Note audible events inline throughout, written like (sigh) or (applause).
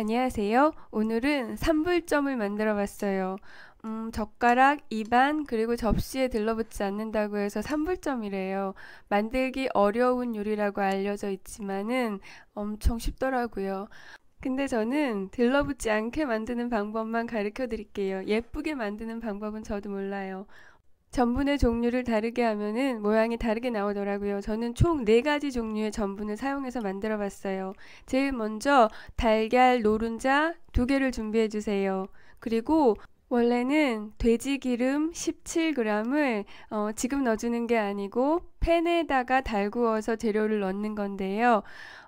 안녕하세요. 오늘은 삼불점을 만들어 봤어요. 음, 젓가락, 입안, 그리고 접시에 들러붙지 않는다고 해서 삼불점이래요 만들기 어려운 요리라고 알려져 있지만은 엄청 쉽더라고요. 근데 저는 들러붙지 않게 만드는 방법만 가르쳐 드릴게요. 예쁘게 만드는 방법은 저도 몰라요. 전분의 종류를 다르게 하면은 모양이 다르게 나오더라고요. 저는 총 네 가지 종류의 전분을 사용해서 만들어 봤어요. 제일 먼저 달걀 노른자 두 개를 준비해 주세요. 그리고 원래는 돼지 기름 17g을 어, 지금 넣어주는 게 아니고 팬에다가 달구어서 재료를 넣는 건데요.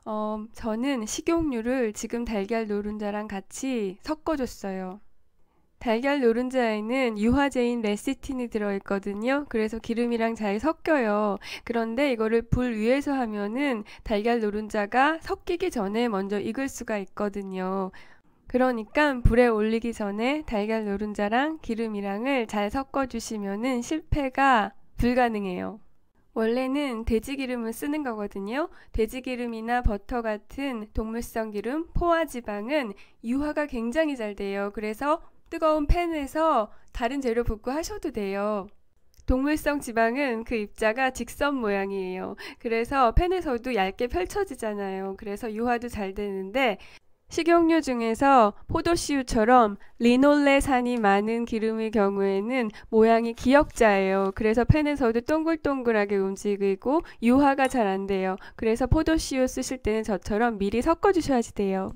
어, 저는 식용유를 지금 달걀 노른자랑 같이 섞어줬어요. 달걀 노른자에는 유화제인 레시틴이 들어있거든요. 그래서 기름이랑 잘 섞여요. 그런데 이거를 불 위에서 하면은 달걀 노른자가 섞이기 전에 먼저 익을 수가 있거든요. 그러니까 불에 올리기 전에 달걀 노른자랑 기름이랑을 잘 섞어주시면은 실패가 불가능해요. 원래는 돼지 기름을 쓰는 거거든요. 돼지 기름이나 버터 같은 동물성 기름, 포화지방은 유화가 굉장히 잘 돼요. 그래서 뜨거운 팬에서 다른 재료 복구 하셔도 돼요. 동물성 지방은 그 입자가 직선 모양이에요. 그래서 팬에서도 얇게 펼쳐지잖아요. 그래서 유화도 잘 되는데 식용유 중에서 포도씨유처럼 리놀레산이 많은 기름의 경우에는 모양이 기역자예요. 그래서 팬에서도 동글동글하게 움직이고 유화가 잘 안 돼요. 그래서 포도씨유 쓰실 때는 저처럼 미리 섞어주셔야지 돼요.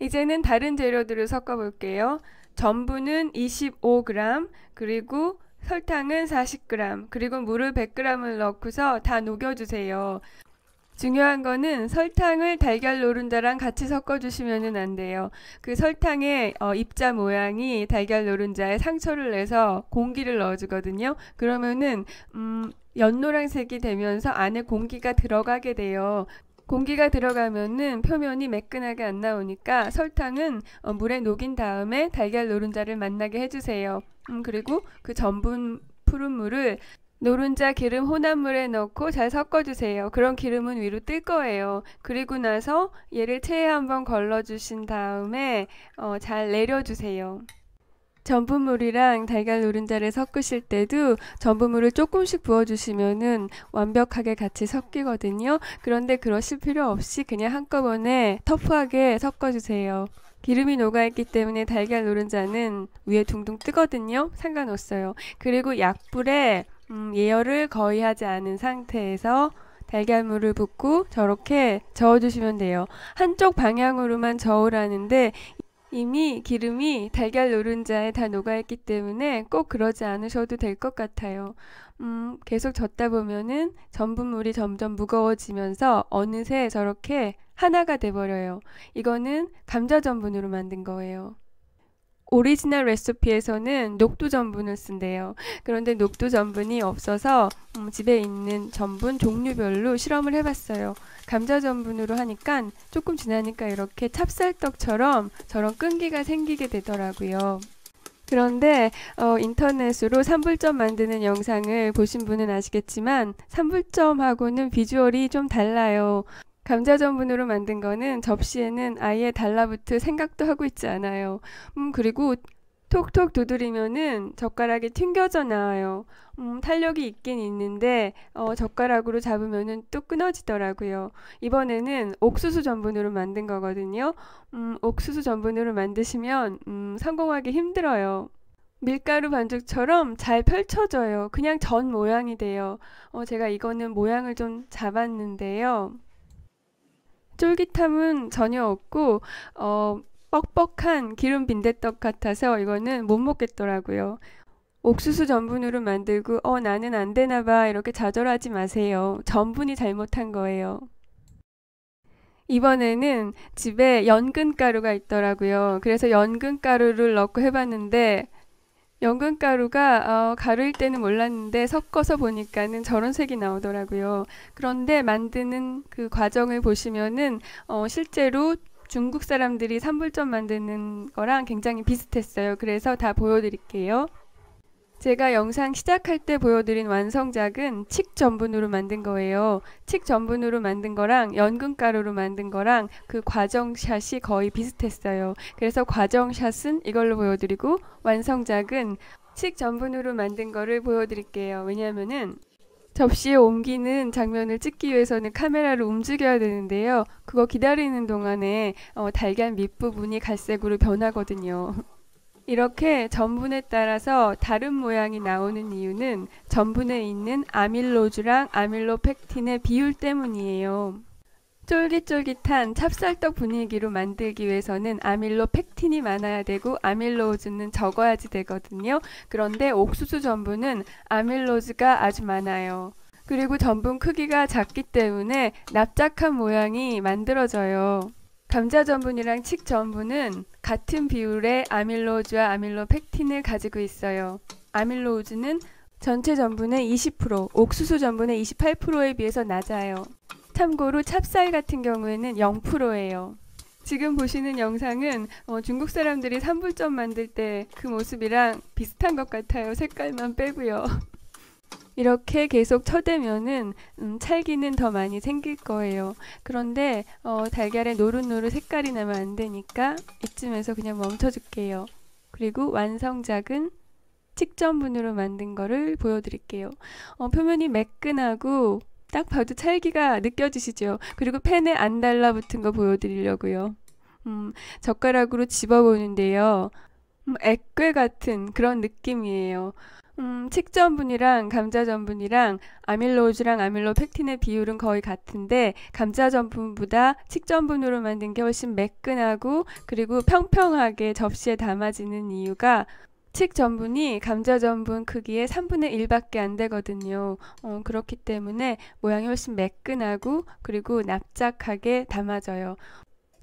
이제는 다른 재료들을 섞어볼게요. 전분은 25g, 그리고 설탕은 40g, 그리고 물을 100g을 넣고서 다 녹여주세요. 중요한 거는 설탕을 달걀 노른자랑 같이 섞어주시면 안 돼요. 그 설탕의 어, 입자 모양이 달걀 노른자에 상처를 내서 공기를 넣어주거든요. 그러면은 음, 연노랑색이 되면서 안에 공기가 들어가게 돼요. 공기가 들어가면은 표면이 매끈하게 안 나오니까 설탕은 어, 물에 녹인 다음에 달걀 노른자를 만나게 해주세요. 음, 그리고 그 전분 푸른 물을 노른자 기름 혼합물에 넣고 잘 섞어주세요. 그런 기름은 위로 뜰 거예요. 그리고 나서 얘를 체에 한번 걸러주신 다음에 어, 잘 내려주세요. 전분물이랑 달걀 노른자를 섞으실 때도 전분물을 조금씩 부어주시면은 완벽하게 같이 섞이거든요. 그런데 그러실 필요 없이 그냥 한꺼번에 터프하게 섞어주세요. 기름이 녹아있기 때문에 달걀 노른자는 위에 둥둥 뜨거든요. 상관없어요. 그리고 약불에 음, 예열을 거의 하지 않은 상태에서 달걀물을 붓고 저렇게 저어주시면 돼요. 한쪽 방향으로만 저으라는데 이미 기름이 달걀 노른자에 다 녹아있기 때문에 꼭 그러지 않으셔도 될 것 같아요. 음, 계속 젓다 보면은 전분물이 점점 무거워지면서 어느새 저렇게 하나가 돼버려요. 이거는 감자 전분으로 만든 거예요. 오리지널 레시피에서는 녹두 전분을 쓴대요. 그런데 녹두 전분이 없어서 음, 집에 있는 전분 종류별로 실험을 해봤어요. 감자 전분으로 하니까 조금 지나니까 이렇게 찹쌀떡처럼 저런 끈기가 생기게 되더라고요. 그런데 어, 인터넷으로 산불점 만드는 영상을 보신 분은 아시겠지만 산불점하고는 비주얼이 좀 달라요. 감자 전분으로 만든 거는 접시에는 아예 달라붙을 생각도 하고 있지 않아요. 음, 그리고 톡톡 두드리면은 젓가락이 튕겨져 나와요. 음, 탄력이 있긴 있는데 어, 젓가락으로 잡으면은 또 끊어지더라고요. 이번에는 옥수수 전분으로 만든 거거든요. 음, 옥수수 전분으로 만드시면 음, 성공하기 힘들어요. 밀가루 반죽처럼 잘 펼쳐져요. 그냥 전 모양이 돼요. 어, 제가 이거는 모양을 좀 잡았는데요. 쫄깃함은 전혀 없고 어, 뻑뻑한 기름 빈대떡 같아서 이거는 못 먹겠더라고요. 옥수수 전분으로 만들고 어 나는 안 되나 봐 이렇게 좌절하지 마세요. 전분이 잘못한 거예요. 이번에는 집에 연근가루가 있더라고요. 그래서 연근가루를 넣고 해봤는데 연근가루가 어, 가루일 때는 몰랐는데 섞어서 보니까는 저런 색이 나오더라고요. 그런데 만드는 그 과정을 보시면은 어, 실제로 중국 사람들이 산불점 만드는 거랑 굉장히 비슷했어요. 그래서 다 보여드릴게요. 제가 영상 시작할 때 보여드린 완성작은 칡 전분으로 만든 거예요. 칡 전분으로 만든 거랑 연근가루로 만든 거랑 그 과정샷이 거의 비슷했어요. 그래서 과정샷은 이걸로 보여드리고 완성작은 칡 전분으로 만든 거를 보여드릴게요. 왜냐면은 접시에 옮기는 장면을 찍기 위해서는 카메라를 움직여야 되는데요. 그거 기다리는 동안에 어, 달걀 밑부분이 갈색으로 변하거든요. (laughs) 이렇게 전분에 따라서 다른 모양이 나오는 이유는 전분에 있는 아밀로즈랑 아밀로펙틴의 비율 때문이에요. 쫄깃쫄깃한 찹쌀떡 분위기로 만들기 위해서는 아밀로펙틴이 많아야 되고 아밀로즈는 적어야지 되거든요. 그런데 옥수수 전분은 아밀로즈가 아주 많아요. 그리고 전분 크기가 작기 때문에 납작한 모양이 만들어져요. 감자 전분이랑 칡 전분은 같은 비율의 아밀로우즈와 아밀로펙틴을 가지고 있어요. 아밀로우즈는 전체 전분의 20%, 옥수수 전분의 28%에 비해서 낮아요. 참고로 찹쌀 같은 경우에는 0%예요. 지금 보시는 영상은 어, 중국 사람들이 삼불점 만들 때 그 모습이랑 비슷한 것 같아요. 색깔만 빼고요. (laughs) 이렇게 계속 쳐대면은 음, 찰기는 더 많이 생길 거예요. 그런데 어, 달걀에 노릇노릇 색깔이 나면 안 되니까 이쯤에서 그냥 멈춰줄게요. 그리고 완성작은 직전분으로 만든 거를 보여드릴게요. 어, 표면이 매끈하고 딱 봐도 찰기가 느껴지시죠? 그리고 팬에 안 달라붙은 거 보여드리려고요. 음, 젓가락으로 집어보는데요. 음, 액괴 같은 그런 느낌이에요. 음, 칡전분이랑 감자전분이랑 아밀로즈랑 아밀로펙틴의 비율은 거의 같은데 감자전분보다 칡전분으로 만든 게 훨씬 매끈하고 그리고 평평하게 접시에 담아지는 이유가 칡 전분이 감자 전분 크기의 3분의 1밖에 안 되거든요. 어, 그렇기 때문에 모양이 훨씬 매끈하고 그리고 납작하게 담아져요.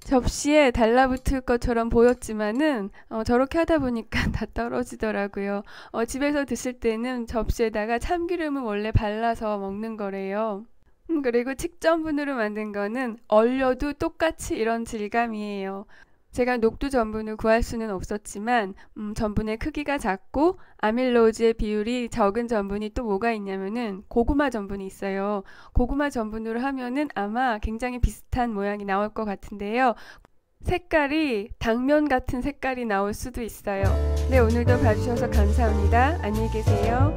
접시에 달라붙을 것처럼 보였지만은 어, 저렇게 하다 보니까 (laughs) 다 떨어지더라고요. 어, 집에서 드실 때는 접시에다가 참기름을 원래 발라서 먹는 거래요. 음, 그리고 측전분으로 만든 거는 얼려도 똑같이 이런 질감이에요. 제가 녹두 전분을 구할 수는 없었지만 음, 전분의 크기가 작고 아밀로즈의 비율이 적은 전분이 또 뭐가 있냐면은 고구마 전분이 있어요. 고구마 전분으로 하면은 아마 굉장히 비슷한 모양이 나올 것 같은데요. 색깔이 당면 같은 색깔이 나올 수도 있어요. 네, 오늘도 봐주셔서 감사합니다. 안녕히 계세요.